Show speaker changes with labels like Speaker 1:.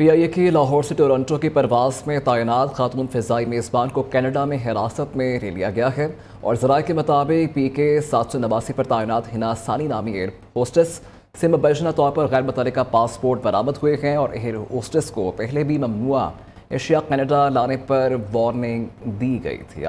Speaker 1: ए की लाहौर से टोरंटो की परवास में तैनात खातून फजाई मेज़बान को कनाडा में हिरासत में ले लिया गया है और जरा के मुताबिक पी के सात सौ नवासी पर तैनात हिना सानी नामी एयर होस्टेस से मुबैना तौर पर गैर मुतलका पासपोर्ट बरामद हुए हैं और एयर होस्टेस को पहले भी ममनुआ एशिया कनाडा लाने पर वार्निंग दी गई थी